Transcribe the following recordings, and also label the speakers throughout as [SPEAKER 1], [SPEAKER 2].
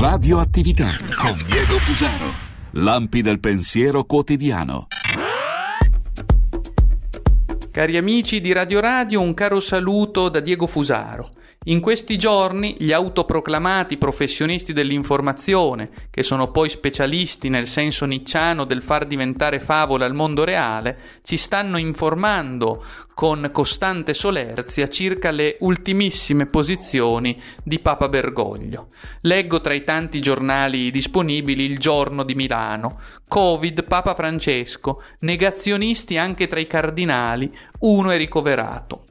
[SPEAKER 1] Radioattività con Diego Fusaro. Lampi del pensiero quotidiano. Cari amici di Radio Radio, un caro saluto da Diego Fusaro. In questi giorni gli autoproclamati professionisti dell'informazione, che sono poi specialisti nel senso nicciano del far diventare favola al mondo reale, ci stanno informando con costante solerzia circa le ultimissime posizioni di Papa Bergoglio. Leggo tra i tanti giornali disponibili il giorno di Milano. Covid, Papa Francesco, negazionisti anche tra i cardinali, uno è ricoverato.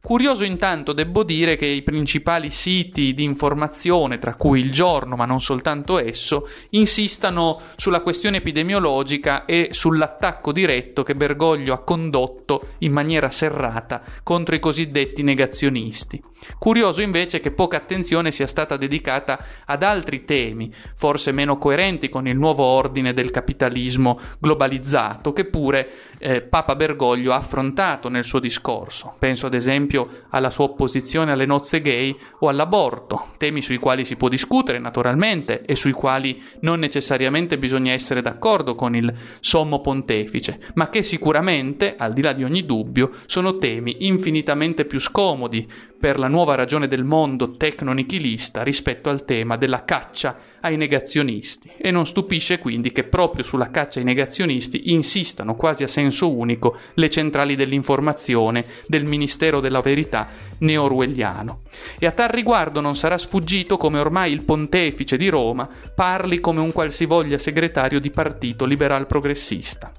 [SPEAKER 1] Curioso intanto debbo dire che i principali siti di informazione, tra cui il giorno, ma non soltanto esso, insistano sulla questione epidemiologica e sull'attacco diretto che Bergoglio ha condotto in maniera serrata contro i cosiddetti negazionisti. Curioso invece che poca attenzione sia stata dedicata ad altri temi, forse meno coerenti con il nuovo ordine del capitalismo globalizzato, che pure eh, Papa Bergoglio ha affrontato nel suo discorso. Penso ad esempio alla sua opposizione alle nozze gay o all'aborto, temi sui quali si può discutere naturalmente e sui quali non necessariamente bisogna essere d'accordo con il sommo pontefice, ma che sicuramente, al di là di ogni dubbio, sono temi infinitamente più scomodi, per la nuova ragione del mondo tecnonichilista rispetto al tema della caccia ai negazionisti e non stupisce quindi che proprio sulla caccia ai negazionisti insistano quasi a senso unico le centrali dell'informazione del Ministero della Verità neorwelliano. E a tal riguardo non sarà sfuggito come ormai il pontefice di Roma parli come un qualsivoglia segretario di partito liberal progressista.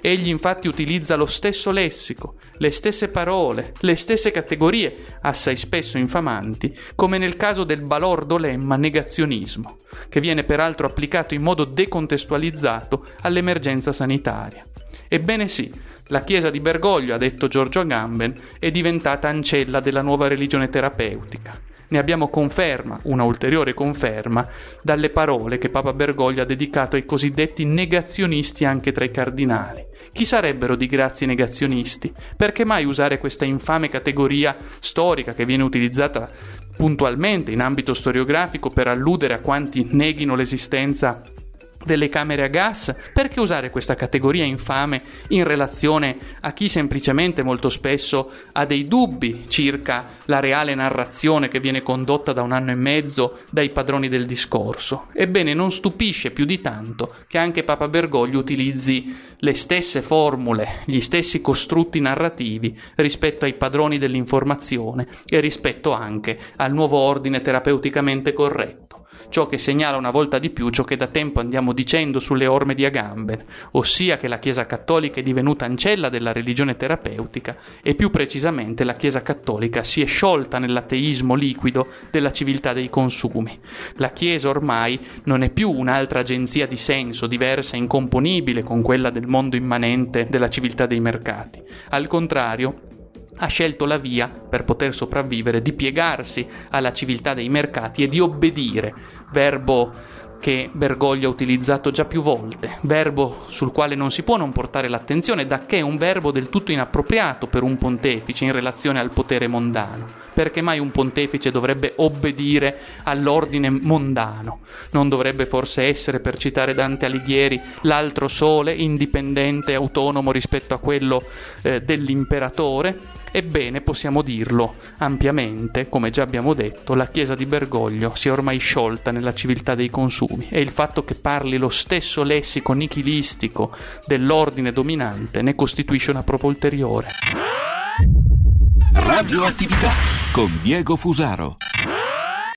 [SPEAKER 1] Egli infatti utilizza lo stesso lessico, le stesse parole, le stesse categorie, assai spesso infamanti, come nel caso del balordo lemma negazionismo, che viene peraltro applicato in modo decontestualizzato all'emergenza sanitaria. Ebbene sì, la chiesa di Bergoglio, ha detto Giorgio Agamben, è diventata ancella della nuova religione terapeutica. Ne abbiamo conferma, una ulteriore conferma, dalle parole che Papa Bergoglio ha dedicato ai cosiddetti negazionisti anche tra i cardinali. Chi sarebbero di grazie negazionisti? Perché mai usare questa infame categoria storica che viene utilizzata puntualmente in ambito storiografico per alludere a quanti neghino l'esistenza delle camere a gas, perché usare questa categoria infame in relazione a chi semplicemente molto spesso ha dei dubbi circa la reale narrazione che viene condotta da un anno e mezzo dai padroni del discorso? Ebbene, non stupisce più di tanto che anche Papa Bergoglio utilizzi le stesse formule, gli stessi costrutti narrativi rispetto ai padroni dell'informazione e rispetto anche al nuovo ordine terapeuticamente corretto ciò che segnala una volta di più ciò che da tempo andiamo dicendo sulle orme di Agamben, ossia che la Chiesa cattolica è divenuta ancella della religione terapeutica e più precisamente la Chiesa cattolica si è sciolta nell'ateismo liquido della civiltà dei consumi. La Chiesa ormai non è più un'altra agenzia di senso diversa e incomponibile con quella del mondo immanente della civiltà dei mercati. Al contrario, ha scelto la via, per poter sopravvivere, di piegarsi alla civiltà dei mercati e di obbedire, verbo che Bergoglio ha utilizzato già più volte, verbo sul quale non si può non portare l'attenzione, da che è un verbo del tutto inappropriato per un pontefice in relazione al potere mondano. Perché mai un pontefice dovrebbe obbedire all'ordine mondano? Non dovrebbe forse essere, per citare Dante Alighieri, l'altro sole, indipendente, autonomo rispetto a quello eh, dell'imperatore? Ebbene, possiamo dirlo ampiamente, come già abbiamo detto, la chiesa di Bergoglio si è ormai sciolta nella civiltà dei consumi e il fatto che parli lo stesso lessico nichilistico dell'ordine dominante ne costituisce una prova ulteriore. Radioattività con Diego Fusaro.